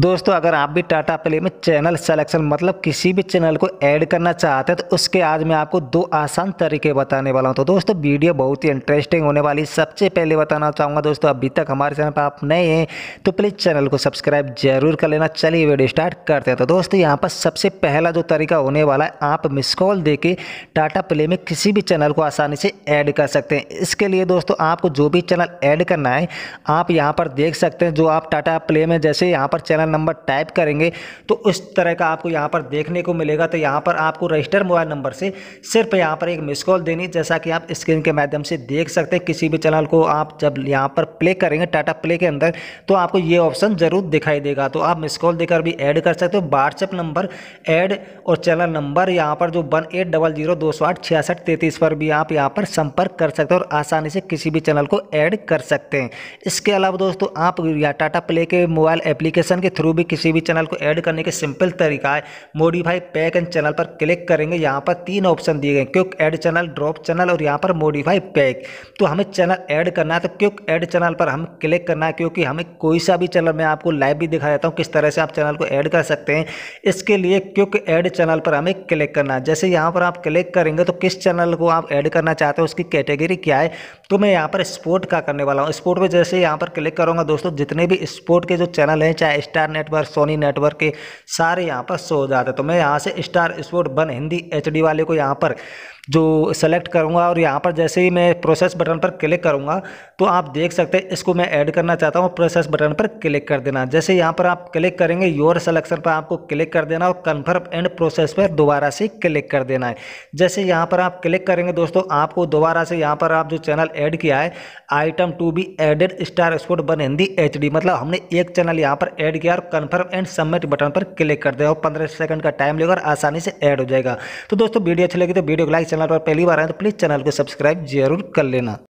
दोस्तों अगर आप भी टाटा प्ले में चैनल सेलेक्शन मतलब किसी भी चैनल को ऐड करना चाहते हैं तो उसके आज मैं आपको दो आसान तरीके बताने वाला हूं तो दोस्तों वीडियो बहुत ही इंटरेस्टिंग होने वाली सबसे पहले बताना चाहूंगा दोस्तों अभी तक हमारे चैनल पर आप नए हैं तो प्लीज़ चैनल को सब्सक्राइब जरूर कर लेना चलिए वीडियो स्टार्ट करते हैं तो दोस्तों यहाँ पर सबसे पहला जो तरीका होने वाला है आप मिस कॉल दे के टाटा प्ले में किसी भी चैनल को आसानी से ऐड कर सकते हैं इसके लिए दोस्तों आपको जो भी चैनल ऐड करना है आप यहाँ पर देख सकते हैं जो आप टाटा प्ले में जैसे यहाँ पर चैनल चैनल नंबर टाइप करेंगे तो उस तरह का आपको यहाँ पर देखने को मिलेगा तो यहाँ पर आपको रजिस्टर मोबाइल नंबर से सिर्फ यहाँ पर एक मिस कॉल देनी जैसा कि आप स्क्रीन के माध्यम से देख सकते हैं किसी भी चैनल को आप जब यहाँ पर प्ले करेंगे टाटा प्ले के अंदर तो आपको ये ऑप्शन ज़रूर दिखाई देगा तो आप मिस कॉल देकर भी ऐड कर सकते हो व्हाट्सएप नंबर ऐड और चैनल नंबर यहाँ पर जो वन एट डबल जीरो दो सौ आठ छियासठ तैंतीस पर भी आप यहाँ पर संपर्क कर सकते हो और आसानी से किसी भी चैनल को ऐड कर सकते हैं इसके अलावा दोस्तों आप या टाटा प्ले के मोबाइल एप्लीकेशन के थ्रू भी किसी भी चैनल को ऐड करने के सिंपल तरीका है मोडिफाई पैक एंड चैनल पर क्लिक करेंगे यहाँ पर तीन ऑप्शन दिए गए quick add channel drop channel और यहाँ पर मोडिफाई पैक तो हमें चैनल ऐड करना है तो क्विक ऐड चैनल पर हम क्लिक करना है क्योंकि हमें कोई सा भी चैनल मैं आपको लाइव भी दिखा देता हूँ किस तरह से आप चैनल को ऐड कर सकते हैं इसके लिए क्यूक ऐड चैनल पर हमें क्लिक करना है जैसे यहाँ पर आप क्लिक करेंगे तो किस चैनल को आप ऐड करना चाहते हो उसकी कैटेगरी क्या है तो मैं यहाँ पर स्पोर्ट का करने वाला हूँ स्पोर्ट में जैसे यहाँ पर क्लिक करूँगा दोस्तों जितने भी स्पोर्ट के जो चैनल हैं चाहे Star Star network Sony network के सारे यहाँ पर शो हो जाते तो मैं यहाँ से Star Sport one Hindi H वाले को यहाँ पर जो सेलेक्ट करूँगा और यहाँ पर जैसे ही मैं प्रोसेस बटन पर क्लिक करूँगा तो आप देख सकते हैं इसको मैं ऐड करना चाहता हूँ प्रोसेस बटन पर क्लिक कर देना जैसे यहाँ पर आप क्लिक करेंगे योर सेलेक्शन पर आपको क्लिक कर देना और कन्फर्म एंड प्रोसेस पर दोबारा से क्लिक कर देना है जैसे यहाँ पर आप क्लिक करेंगे दोस्तों आपको दोबारा से यहाँ पर आप जो चैनल ऐड किया है item to be added Star Sport one Hindi H मतलब हमने एक चैनल यहाँ पर ऐड किया और कन्फर्म एंड सबमिट बटन पर क्लिक कर दिया और पंद्रह सेकंड का टाइम लेकर आसानी से ऐड हो जाएगा तो दोस्तों वीडियो अच्छी लगी तो वीडियो को लाइक चैनल पर पहली बार आए तो प्लीज़ चैनल को सब्सक्राइब जरूर कर लेना